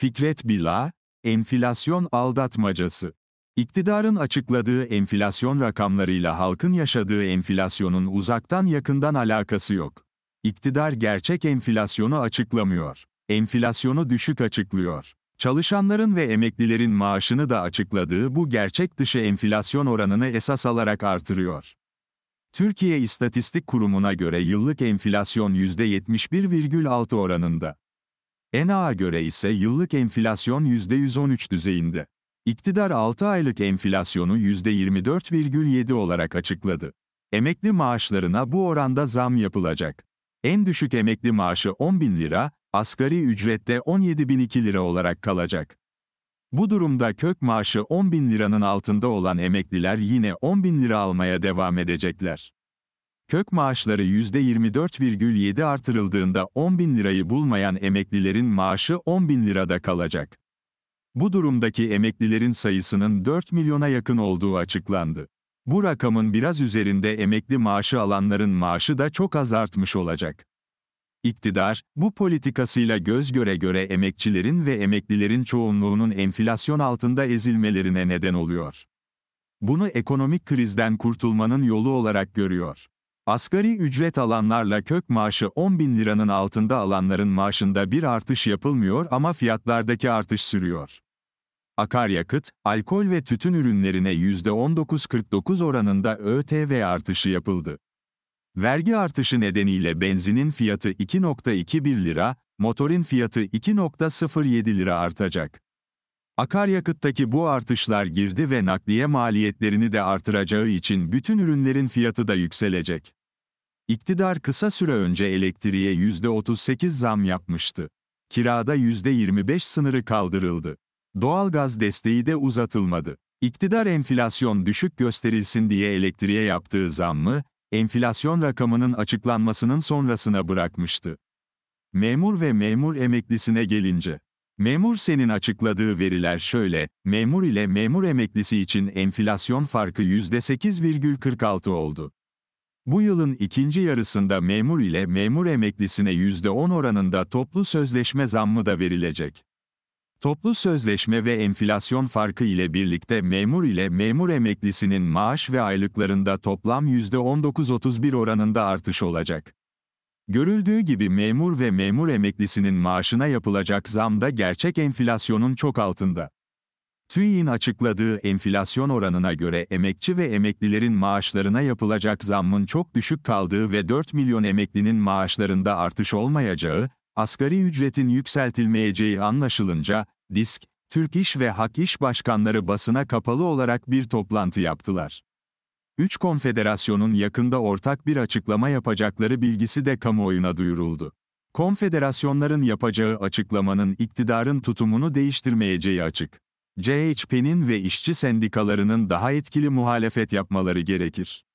Fikret Bila, enflasyon aldatmacası. İktidarın açıkladığı enflasyon rakamlarıyla halkın yaşadığı enflasyonun uzaktan yakından alakası yok. İktidar gerçek enflasyonu açıklamıyor. Enflasyonu düşük açıklıyor. Çalışanların ve emeklilerin maaşını da açıkladığı bu gerçek dışı enflasyon oranını esas alarak artırıyor. Türkiye İstatistik Kurumu'na göre yıllık enflasyon %71,6 oranında. ENA'a göre ise yıllık enflasyon %113 düzeyinde. İktidar 6 aylık enflasyonu %24,7 olarak açıkladı. Emekli maaşlarına bu oranda zam yapılacak. En düşük emekli maaşı 10 bin lira, asgari ücrette 17 bin 2 lira olarak kalacak. Bu durumda kök maaşı 10 bin liranın altında olan emekliler yine 10 bin lira almaya devam edecekler. Kök maaşları %24,7 artırıldığında 10 bin lirayı bulmayan emeklilerin maaşı 10 bin lirada kalacak. Bu durumdaki emeklilerin sayısının 4 milyona yakın olduğu açıklandı. Bu rakamın biraz üzerinde emekli maaşı alanların maaşı da çok az artmış olacak. İktidar, bu politikasıyla göz göre göre emekçilerin ve emeklilerin çoğunluğunun enflasyon altında ezilmelerine neden oluyor. Bunu ekonomik krizden kurtulmanın yolu olarak görüyor. Asgari ücret alanlarla kök maaşı 10 bin liranın altında alanların maaşında bir artış yapılmıyor ama fiyatlardaki artış sürüyor. Akaryakıt, alkol ve tütün ürünlerine %19.49 oranında ÖTV artışı yapıldı. Vergi artışı nedeniyle benzinin fiyatı 2.21 lira, motorin fiyatı 2.07 lira artacak. Akaryakıttaki bu artışlar girdi ve nakliye maliyetlerini de artıracağı için bütün ürünlerin fiyatı da yükselecek. İktidar kısa süre önce elektriğe %38 zam yapmıştı. Kirada %25 sınırı kaldırıldı. Doğalgaz desteği de uzatılmadı. İktidar enflasyon düşük gösterilsin diye elektriğe yaptığı zammı, enflasyon rakamının açıklanmasının sonrasına bırakmıştı. Memur ve memur emeklisine gelince, Memur senin açıkladığı veriler şöyle, memur ile memur emeklisi için enflasyon farkı %8,46 oldu. Bu yılın ikinci yarısında memur ile memur emeklisine %10 oranında toplu sözleşme zammı da verilecek. Toplu sözleşme ve enflasyon farkı ile birlikte memur ile memur emeklisinin maaş ve aylıklarında toplam %19-31 oranında artış olacak. Görüldüğü gibi memur ve memur emeklisinin maaşına yapılacak zam da gerçek enflasyonun çok altında. TÜİ'nin açıkladığı enflasyon oranına göre emekçi ve emeklilerin maaşlarına yapılacak zammın çok düşük kaldığı ve 4 milyon emeklinin maaşlarında artış olmayacağı, asgari ücretin yükseltilmeyeceği anlaşılınca, DİSK, Türk İş ve Hak İş Başkanları basına kapalı olarak bir toplantı yaptılar. Üç konfederasyonun yakında ortak bir açıklama yapacakları bilgisi de kamuoyuna duyuruldu. Konfederasyonların yapacağı açıklamanın iktidarın tutumunu değiştirmeyeceği açık. CHP'nin ve işçi sendikalarının daha etkili muhalefet yapmaları gerekir.